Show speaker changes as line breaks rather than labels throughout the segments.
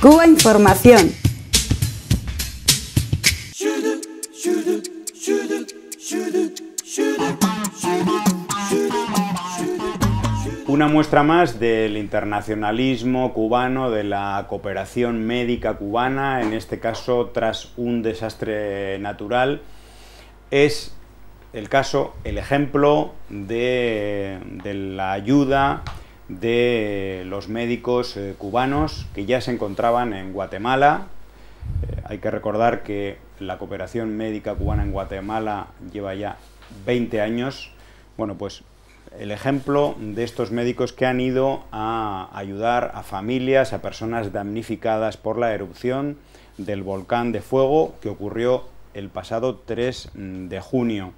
Cuba Información. Una muestra más del internacionalismo cubano, de la cooperación médica cubana, en este caso tras un desastre natural, es el caso, el ejemplo de, la ayuda de los médicos eh, cubanos que ya se encontraban en Guatemala. Eh, hay que recordar que la cooperación médica cubana en Guatemala lleva ya 20 años. Bueno, pues el ejemplo de estos médicos que han ido a ayudar a familias, a personas damnificadas por la erupción del volcán de fuego que ocurrió el pasado 3 de junio.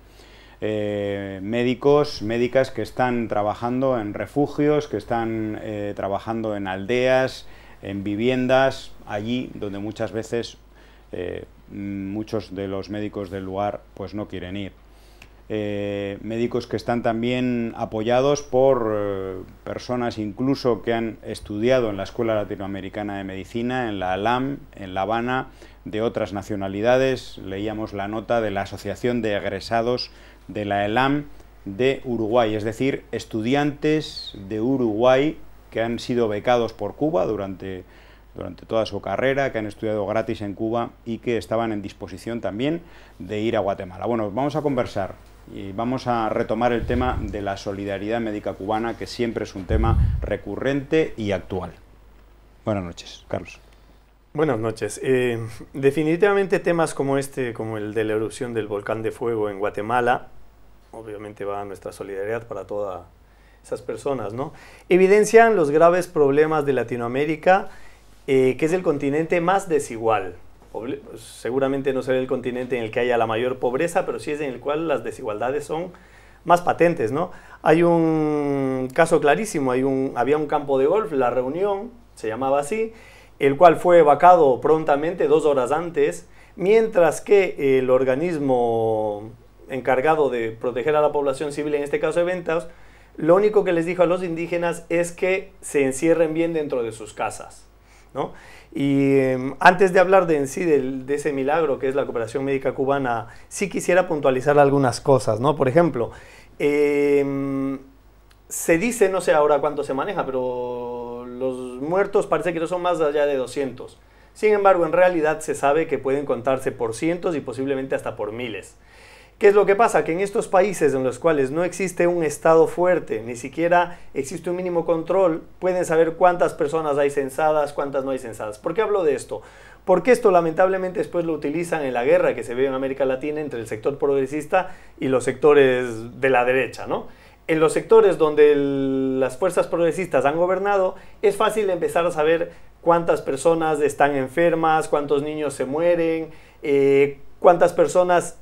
Eh, médicos, médicas que están trabajando en refugios, que están eh, trabajando en aldeas, en viviendas, allí donde muchas veces eh, muchos de los médicos del lugar pues no quieren ir. médicos que están también apoyados por personas incluso que han estudiado en la Escuela Latinoamericana de Medicina, en la ALAM, en La Habana, de otras nacionalidades. Leíamos la nota de la Asociación de Egresados de la ELAM de Uruguay, es decir, estudiantes de Uruguay que han sido becados por Cuba durante, durante toda su carrera, que han estudiado gratis en Cuba y que estaban en disposición también de ir a Guatemala. Bueno, vamos a conversar y vamos a retomar el tema de la solidaridad médica cubana, que siempre es un tema recurrente y actual. Buenas noches, Carlos.
Buenas noches. Eh, definitivamente temas como este, como el de la erupción del volcán de fuego en Guatemala, obviamente va nuestra solidaridad para todas esas personas, ¿no? Evidencian los graves problemas de Latinoamérica, eh, que es el continente más desigual. Pues, seguramente no será el continente en el que haya la mayor pobreza, pero sí es en el cual las desigualdades son más patentes, ¿no? Hay un caso clarísimo, hay un, había un campo de golf, la reunión, se llamaba así, el cual fue evacuado prontamente dos horas antes, mientras que el organismo encargado de proteger a la población civil, en este caso de ventas, lo único que les dijo a los indígenas es que se encierren bien dentro de sus casas. Y em, antes de hablar de en sí de, de, ese milagro que es la cooperación médica cubana, sí quisiera puntualizar algunas cosas, ¿no? Por ejemplo, em, se dice, no sé ahora cuánto se maneja, pero los muertos parece que no son más allá de 200. Sin embargo, en realidad se sabe que pueden contarse por cientos y posiblemente hasta por miles. ¿Qué es lo que pasa? Que en estos países en los cuales no existe un Estado fuerte, ni siquiera existe un mínimo control, pueden saber cuántas personas hay censadas, cuántas no hay censadas. ¿Por qué hablo de esto? Porque esto lamentablemente después lo utilizan en la guerra que se ve en América Latina entre el sector progresista y los sectores de la derecha, ¿no? En los sectores donde las fuerzas progresistas han gobernado, es fácil empezar a saber cuántas personas están enfermas, cuántos niños se mueren, eh, cuántas personas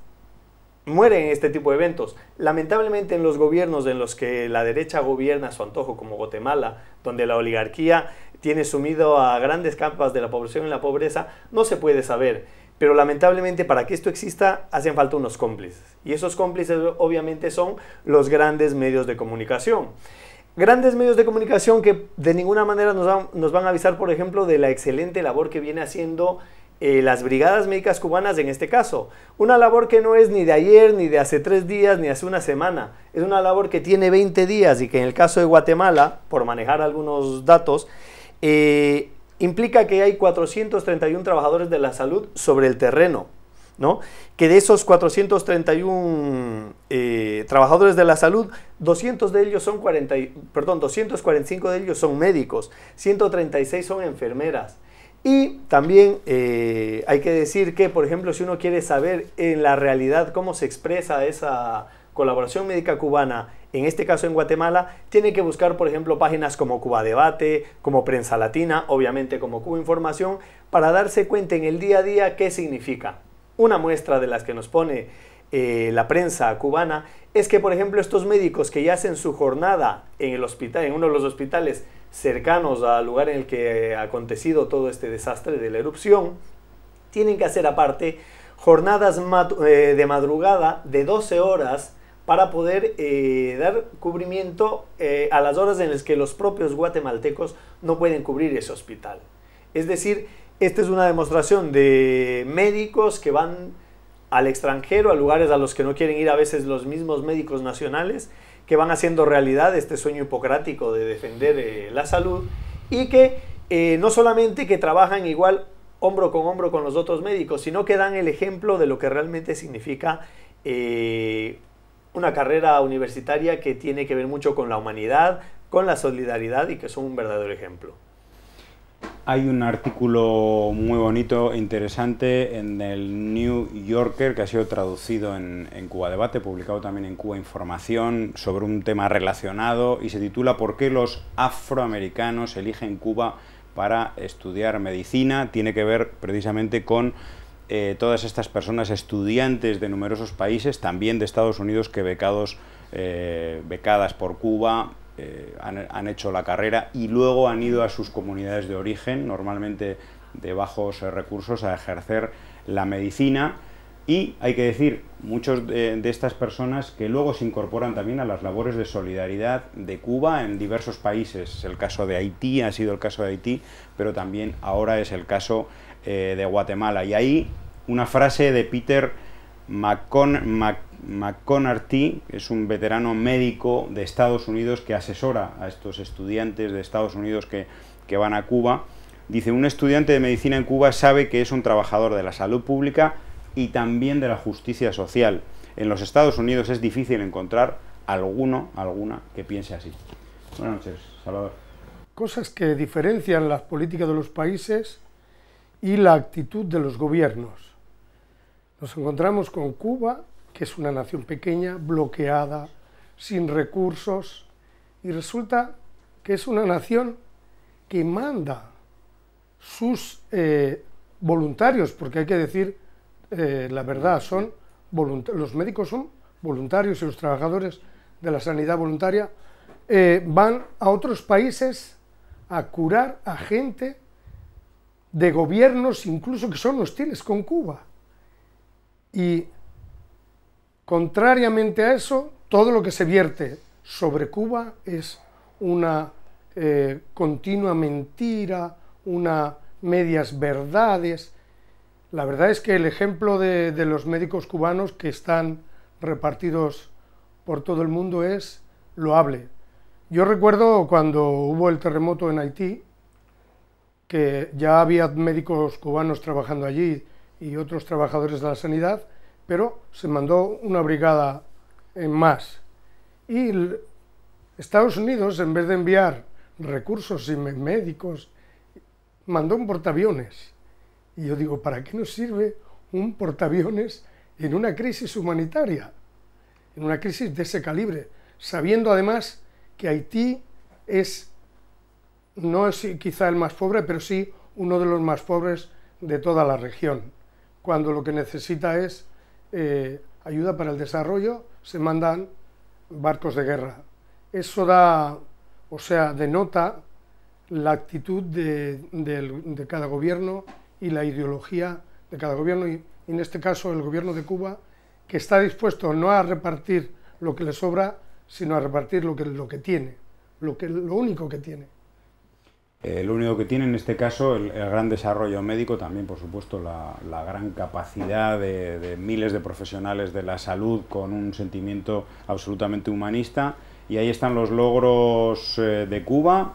mueren en este tipo de eventos. Lamentablemente en los gobiernos en los que la derecha gobierna a su antojo, como Guatemala, donde la oligarquía tiene sumido a grandes capas de la población en la pobreza, no se puede saber. Pero lamentablemente para que esto exista hacen falta unos cómplices. Y esos cómplices obviamente son los grandes medios de comunicación. Grandes medios de comunicación que de ninguna manera nos van a avisar, por ejemplo, de la excelente labor que viene haciendo eh, las brigadas médicas cubanas en este caso. Una labor que no es ni de ayer, ni de hace tres días, ni hace una semana. Es una labor que tiene 20 días y que en el caso de Guatemala, por manejar algunos datos, eh, implica que hay 431 trabajadores de la salud sobre el terreno. ¿No? Que de esos 431 eh, trabajadores de la salud, 200 de ellos son 40, perdón, 245 de ellos son médicos, 136 son enfermeras, y también eh, hay que decir que, por ejemplo, si uno quiere saber en la realidad cómo se expresa esa colaboración médica cubana, en este caso en Guatemala, tiene que buscar, por ejemplo, páginas como Cuba Debate, como Prensa Latina, obviamente como Cuba Información, para darse cuenta en el día a día qué significa. Una muestra de las que nos pone eh, la prensa cubana es que, por ejemplo, estos médicos que ya hacen su jornada en el hospital, en uno de los hospitales cercanos al lugar en el que ha acontecido todo este desastre de la erupción, tienen que hacer aparte jornadas eh, de madrugada de 12 horas para poder eh, dar cubrimiento a las horas en las que los propios guatemaltecos no pueden cubrir ese hospital. Es decir, esta es una demostración de médicos que van al extranjero, a lugares a los que no quieren ir a veces los mismos médicos nacionales, que van haciendo realidad este sueño hipocrático de defender eh, la salud y que eh, no solamente que trabajan igual hombro con hombro con los otros médicos, sino que dan el ejemplo de lo que realmente significa eh, una carrera universitaria que tiene que ver mucho con la humanidad, con la solidaridad y que son un verdadero ejemplo.
Hay un artículo muy bonito e interesante en el New Yorker que ha sido traducido en, Cuba Debate, publicado también en Cuba Información, sobre un tema relacionado y se titula ¿Por qué los afroamericanos eligen Cuba para estudiar medicina? Tiene que ver precisamente con eh, todas estas personas estudiantes de numerosos países, también de Estados Unidos, que becados, eh, becadas por Cuba, eh, han, hecho la carrera y luego han ido a sus comunidades de origen, normalmente de bajos eh, recursos, a ejercer la medicina. Y hay que decir, muchos de, estas personas que luego se incorporan también a las labores de solidaridad de Cuba en diversos países. El caso de Haití ha sido el caso de Haití, pero también ahora es el caso eh, de Guatemala. Y ahí una frase de Peter McCon, McConarty es un veterano médico de Estados Unidos que asesora a estos estudiantes de Estados Unidos que, que van a Cuba. Dice, un estudiante de medicina en Cuba sabe que es un trabajador de la salud pública y también de la justicia social. En los Estados Unidos es difícil encontrar alguno, alguna, que piense así. Buenas noches, Salvador.
Cosas que diferencian las políticas de los países y la actitud de los gobiernos. Nos encontramos con Cuba que es una nación pequeña, bloqueada, sin recursos, y resulta que es una nación que manda sus eh, voluntarios, porque hay que decir eh, la verdad, son los médicos son voluntarios y los trabajadores de la sanidad voluntaria eh, van a otros países a curar a gente de gobiernos incluso que son hostiles con Cuba. Y Contrariamente a eso, todo lo que se vierte sobre Cuba es una eh, continua mentira, una medias verdades. La verdad es que el ejemplo de, de los médicos cubanos que están repartidos por todo el mundo es loable. Yo recuerdo cuando hubo el terremoto en Haití, que ya había médicos cubanos trabajando allí y otros trabajadores de la sanidad, pero se mandó una brigada en más. Y Estados Unidos, en vez de enviar recursos y médicos, mandó un portaaviones. Y yo digo, ¿para qué nos sirve un portaaviones en una crisis humanitaria? En una crisis de ese calibre, sabiendo además que Haití es, no es quizá el más pobre, pero sí uno de los más pobres de toda la región, cuando lo que necesita es eh, ayuda para el desarrollo, se mandan barcos de guerra. Eso da, o sea, denota la actitud de, de cada gobierno y la ideología de cada gobierno, y en este caso el gobierno de Cuba, que está dispuesto no a repartir lo que le sobra, sino a repartir lo que, lo que tiene, lo, que, lo único que tiene.
Eh, lo único que tiene en este caso el, gran desarrollo médico, también por supuesto la, gran capacidad de, miles de profesionales de la salud con un sentimiento absolutamente humanista. Y ahí están los logros eh, de Cuba.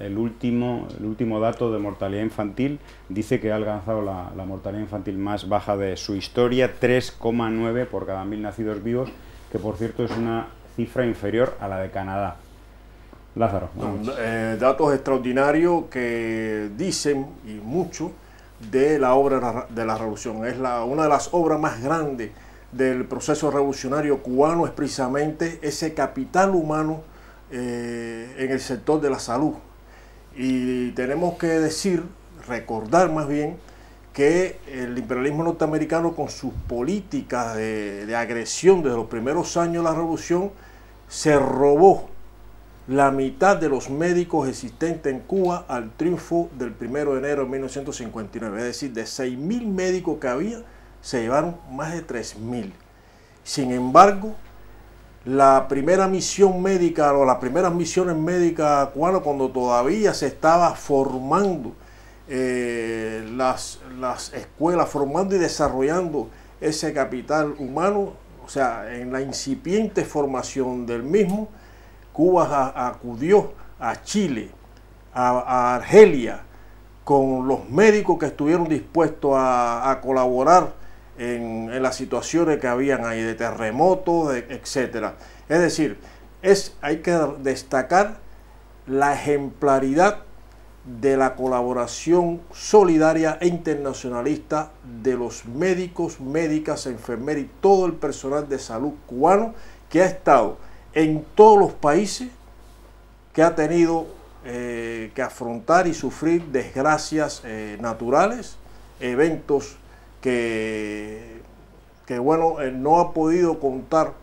El último, el último dato de mortalidad infantil dice que ha alcanzado la, la mortalidad infantil más baja de su historia, 3,9 por cada mil nacidos vivos, que por cierto es una cifra inferior a la de Canadá. Eh,
datos extraordinarios que dicen, y mucho, de la obra de la revolución. Es la, una de las obras más grandes del proceso revolucionario cubano, es precisamente ese capital humano eh, en el sector de la salud. Y tenemos que decir, recordar más bien, que el imperialismo norteamericano con sus políticas de, de agresión desde los primeros años de la revolución se robó la mitad de los médicos existentes en Cuba al triunfo del 1 de enero de 1959. Es decir, de 6.000 médicos que había, se llevaron más de 3.000. Sin embargo, la primera misión médica o las primeras misiones médicas cubanas, cuando todavía se estaba formando eh, las, las escuelas, formando y desarrollando ese capital humano, o sea, en la incipiente formación del mismo, Cuba acudió a Chile, a, Argelia, con los médicos que estuvieron dispuestos a, colaborar en, las situaciones que habían ahí, de terremotos, etc. Es decir, es, hay que destacar la ejemplaridad de la colaboración solidaria e internacionalista de los médicos, médicas, enfermeras y todo el personal de salud cubano que ha estado en todos los países que ha tenido eh, que afrontar y sufrir desgracias eh, naturales, eventos que, que bueno, eh, no ha podido contar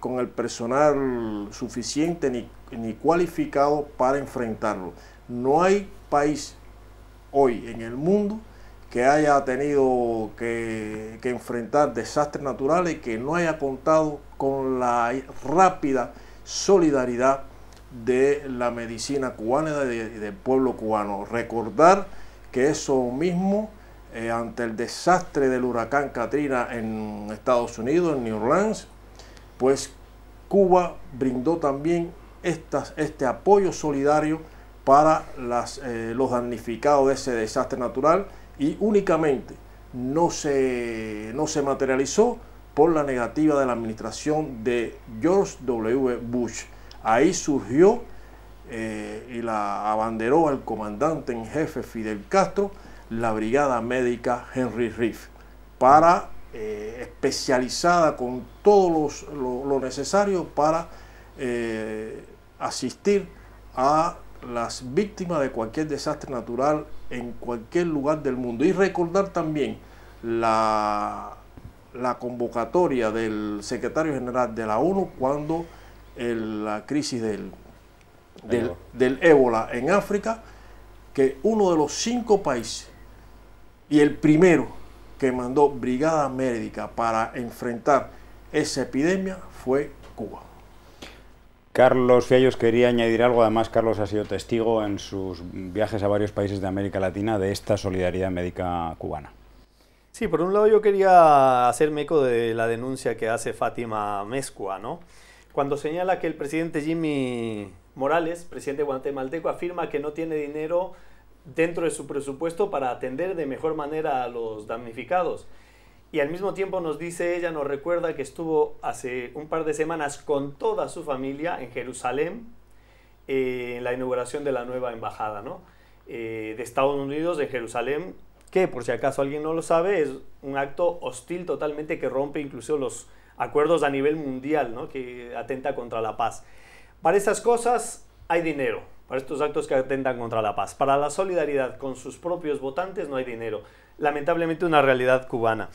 con el personal suficiente ni, cualificado para enfrentarlo. No hay país hoy en el mundo que haya tenido que, enfrentar desastres naturales que no haya contado con la rápida solidaridad de la medicina cubana y del pueblo cubano. Recordar que eso mismo, eh, ante el desastre del huracán Katrina en Estados Unidos, en New Orleans, pues Cuba brindó también este apoyo solidario para eh, los damnificados de ese desastre natural y únicamente no se materializó por la negativa de la administración de George W. Bush. Ahí surgió eh, y la abanderó el comandante en jefe Fidel Castro, la Brigada Médica Henry Riff, para eh, especializada con todo lo, necesario para eh, asistir a las víctimas de cualquier desastre natural en cualquier lugar del mundo. Y recordar también la la convocatoria del secretario general de la ONU cuando la crisis del, del, ébola. del ébola en África, que uno de los cinco países y el primero que mandó brigada médica para enfrentar esa epidemia fue Cuba.
Carlos Fiallos quería añadir algo, además Carlos ha sido testigo en sus viajes a varios países de América Latina de esta solidaridad médica cubana.
Sí, por un lado yo quería hacerme eco de la denuncia que hace Fátima mescua ¿no? Cuando señala que el presidente Jimmy Morales, presidente guatemalteco, afirma que no tiene dinero dentro de su presupuesto para atender de mejor manera a los damnificados. Y al mismo tiempo nos dice ella, nos recuerda que estuvo hace un par de semanas con toda su familia en Jerusalén eh, en la inauguración de la nueva embajada, ¿no? Eh, de Estados Unidos en Jerusalén que por si acaso alguien no lo sabe, es un acto hostil totalmente que rompe incluso los acuerdos a nivel mundial, que atenta contra la paz. Para estas cosas hay dinero, para estos actos que atentan contra la paz. Para la solidaridad con sus propios votantes no hay dinero. Lamentablemente una realidad cubana.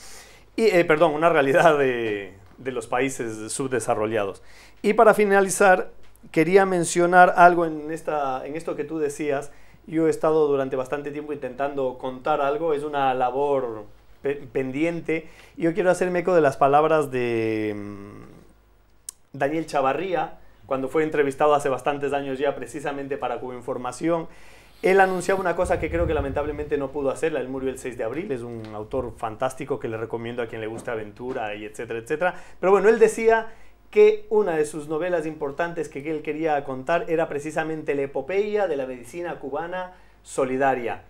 Y, eh, perdón, una realidad de, los países subdesarrollados. Y para finalizar, quería mencionar algo en esto que tú decías, yo he estado durante bastante tiempo intentando contar algo, es una labor pendiente. Yo quiero hacerme eco de las palabras de mm, Daniel Chavarría, cuando fue entrevistado hace bastantes años ya precisamente para Cuba Información. Él anunciaba una cosa que creo que lamentablemente no pudo hacerla. Él murió el 6 de abril. Es un autor fantástico que le recomiendo a quien le guste aventura y etcétera, etcétera. Pero bueno, él decía que una de sus novelas importantes que él quería contar era precisamente la epopeya de la medicina cubana solidaria.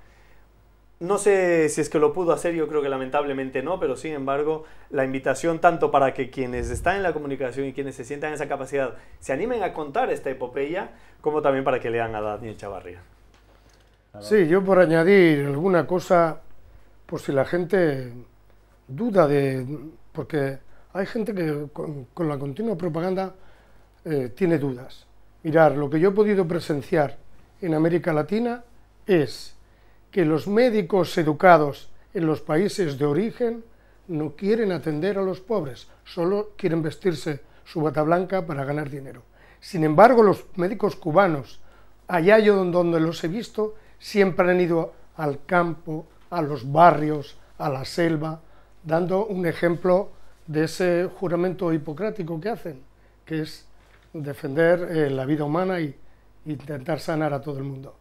No sé si es que lo pudo hacer, yo creo que lamentablemente no, pero sin embargo la invitación tanto para que quienes están en la comunicación y quienes se sientan en esa capacidad se animen a contar esta epopeya, como también para que lean a Daniel Chavarría.
Sí, yo por añadir alguna cosa, por si la gente duda de... porque hay gente que con, la continua propaganda eh, tiene dudas. Mirar, lo que yo he podido presenciar en América Latina es que los médicos educados en los países de origen no quieren atender a los pobres, solo quieren vestirse su bata blanca para ganar dinero. Sin embargo, los médicos cubanos, allá yo donde los he visto, siempre han ido al campo, a los barrios, a la selva, dando un ejemplo de ese juramento hipocrático que hacen, que es defender eh, la vida humana e intentar sanar a todo el mundo.